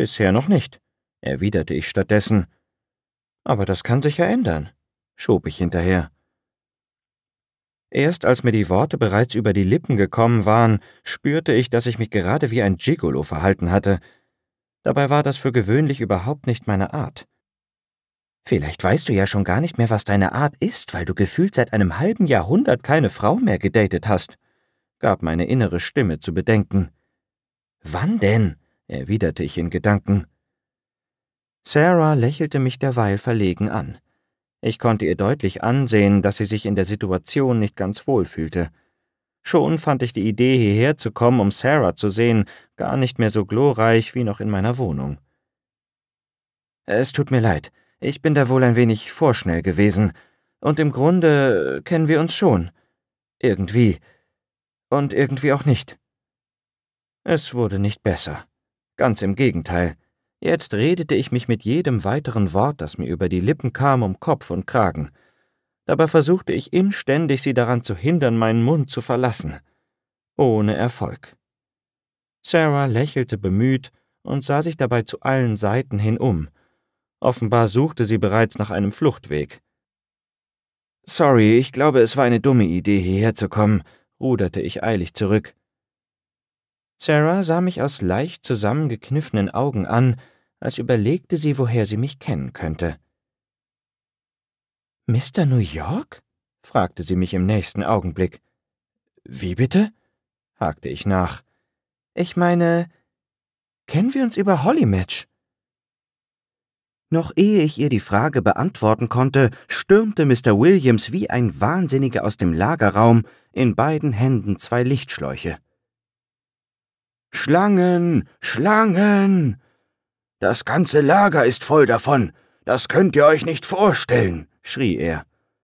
Bisher noch nicht, erwiderte ich stattdessen. Aber das kann sich ja ändern, schob ich hinterher. Erst als mir die Worte bereits über die Lippen gekommen waren, spürte ich, dass ich mich gerade wie ein Gigolo verhalten hatte. Dabei war das für gewöhnlich überhaupt nicht meine Art. Vielleicht weißt du ja schon gar nicht mehr, was deine Art ist, weil du gefühlt seit einem halben Jahrhundert keine Frau mehr gedatet hast, gab meine innere Stimme zu bedenken. Wann denn? erwiderte ich in Gedanken. Sarah lächelte mich derweil verlegen an. Ich konnte ihr deutlich ansehen, dass sie sich in der Situation nicht ganz wohl fühlte. Schon fand ich die Idee, hierher zu kommen, um Sarah zu sehen, gar nicht mehr so glorreich wie noch in meiner Wohnung. Es tut mir leid, ich bin da wohl ein wenig vorschnell gewesen, und im Grunde kennen wir uns schon. Irgendwie. Und irgendwie auch nicht. Es wurde nicht besser. Ganz im Gegenteil. Jetzt redete ich mich mit jedem weiteren Wort, das mir über die Lippen kam, um Kopf und Kragen. Dabei versuchte ich inständig, sie daran zu hindern, meinen Mund zu verlassen. Ohne Erfolg. Sarah lächelte bemüht und sah sich dabei zu allen Seiten hin um. Offenbar suchte sie bereits nach einem Fluchtweg. Sorry, ich glaube, es war eine dumme Idee, hierher zu kommen, ruderte ich eilig zurück. Sarah sah mich aus leicht zusammengekniffenen Augen an, als überlegte sie, woher sie mich kennen könnte. Mr. New York? fragte sie mich im nächsten Augenblick. Wie bitte? hakte ich nach. Ich meine, kennen wir uns über Hollymatch? Noch ehe ich ihr die Frage beantworten konnte, stürmte Mr. Williams wie ein Wahnsinniger aus dem Lagerraum, in beiden Händen zwei Lichtschläuche. Schlangen, Schlangen. Das ganze Lager ist voll davon, das könnt ihr euch nicht vorstellen, schrie er.